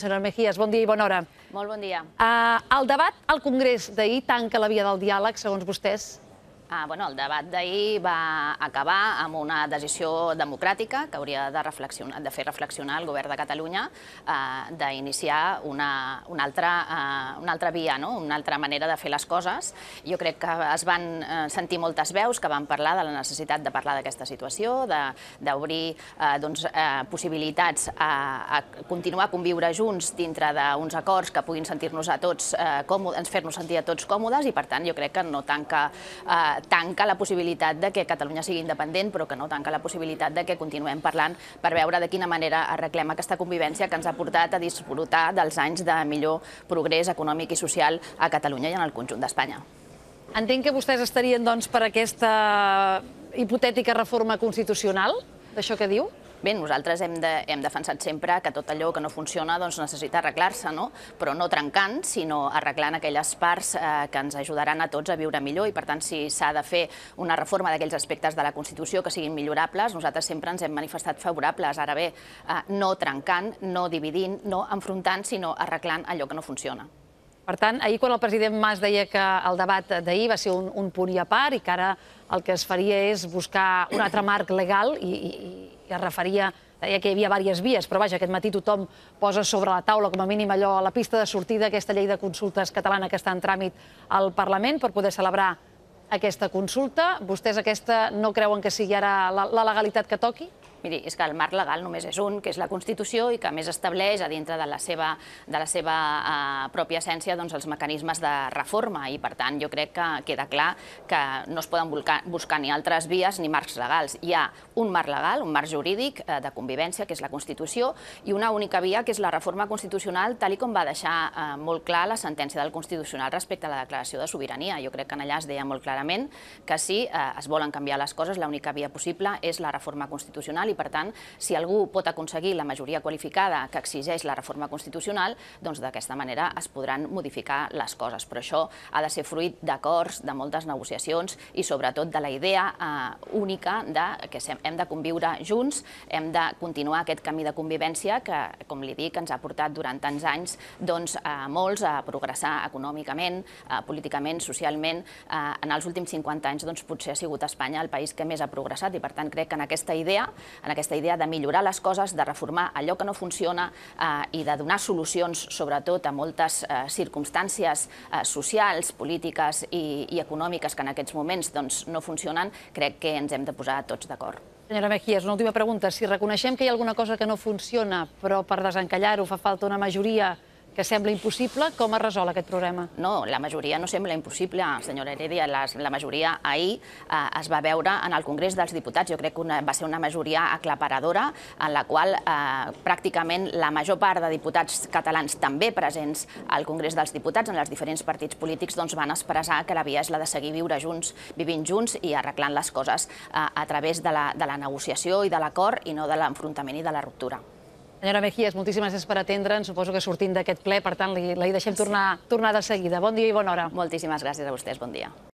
Senyora Mejías, bon dia i bona hora. Molt bon dia. Ah, el debat al Congrés d'ahir tanca la via del diàleg, segons vostès? Ah, bueno, el debat d'ahir va acabar amb una decisió democràtica que hauria de, de fer reflexionar el govern de Catalunya eh, d'iniciar una, una, altra, eh, una altra via, no? una altra manera de fer les coses. Jo crec que es van eh, sentir moltes veus que van parlar de la necessitat de parlar d'aquesta situació, d'obrir eh, doncs, eh, possibilitats a, a continuar a conviure junts dintre d'uns acords que puguin sentir-nos a tots eh, còmodes, fer-nos sentir a tots còmodes i, per tant, jo crec que no tanca eh, tanca la possibilitat de que Catalunya sigui independent, però que no tanca la possibilitat de que continuem parlant per veure de quina manera arreglem aquesta convivència que ens ha portat a disfrutar dels anys de millor progrés econòmic i social a Catalunya i en el conjunt d'Espanya. Entenc que vostès estarien doncs, per aquesta hipotètica reforma constitucional, d'això que diu? Bé, nosaltres hem, de, hem defensat sempre que tot allò que no funciona doncs, necessita arreglar-se, no? però no trencant, sinó arreglant aquelles parts eh, que ens ajudaran a tots a viure millor i, per tant, si s'ha de fer una reforma d'aquells aspectes de la Constitució que siguin millorables, nosaltres sempre ens hem manifestat favorables. Ara bé, eh, no trencant, no dividint, no enfrontant, sinó arreglant allò que no funciona. Per tant, ahir quan el president Mas deia que el debat d'ahir va ser un, un punt i a part i que ara el que es faria és buscar un altre marc legal i, i, i es referia deia que hi havia diverses vies, però vaja, aquest matí tothom posa sobre la taula, com a mínim, allò a la pista de sortida aquesta llei de consultes catalana que està en tràmit al Parlament per poder celebrar aquesta consulta. Vostès aquesta no creuen que sigui ara la, la legalitat que toqui? Miri, és que el marc legal només és un, que és la Constitució, i que més estableix a dintre de la seva, de la seva eh, pròpia essència doncs, els mecanismes de reforma, i per tant jo crec que queda clar que no es poden volcar, buscar ni altres vies ni marcs legals. Hi ha un marc legal, un marc jurídic eh, de convivència, que és la Constitució, i una única via, que és la reforma constitucional, tal i com va deixar eh, molt clar la sentència del Constitucional respecte a la declaració de sobirania. Jo crec que en allà es deia molt clarament que si eh, es volen canviar les coses, l'única via possible és la reforma constitucional i, per tant, si algú pot aconseguir la majoria qualificada que exigeix la reforma constitucional, doncs d'aquesta manera es podran modificar les coses. Però això ha de ser fruit d'acords, de moltes negociacions i, sobretot, de la idea eh, única de que hem de conviure junts, hem de continuar aquest camí de convivència que, com li dic, ens ha portat durant tants anys doncs, a molts a progressar econòmicament, eh, políticament, socialment. Eh, en els últims 50 anys doncs, potser ha sigut Espanya el país que més ha progressat i per tant crec que en aquesta idea en aquesta idea de millorar les coses, de reformar allò que no funciona eh, i de donar solucions, sobretot, a moltes eh, circumstàncies eh, socials, polítiques i, i econòmiques que en aquests moments doncs, no funcionen, crec que ens hem de posar tots d'acord. Senyora Mejías, una última pregunta. Si reconeixem que hi ha alguna cosa que no funciona, però per desencallar-ho fa falta una majoria que sembla impossible, com es resol aquest problema? No, la majoria no sembla impossible, senyora Heredia. Les, la majoria ahir eh, es va veure en el Congrés dels Diputats. Jo crec que una, va ser una majoria aclaparadora en la qual eh, pràcticament la major part de diputats catalans també presents al Congrés dels Diputats en els diferents partits polítics doncs, van expressar que la via és la de seguir viure junts, vivint junts i arreglant les coses eh, a través de la, de la negociació i de l'acord i no de l'enfrontament i de la ruptura. Senyora Mejías, moltíssimes gràcies per atendre'ns. Suposo que sortint d'aquest ple, per tant, li, hi deixem tornar, tornar de seguida. Bon dia i bona hora. Moltíssimes gràcies a vostès, bon dia.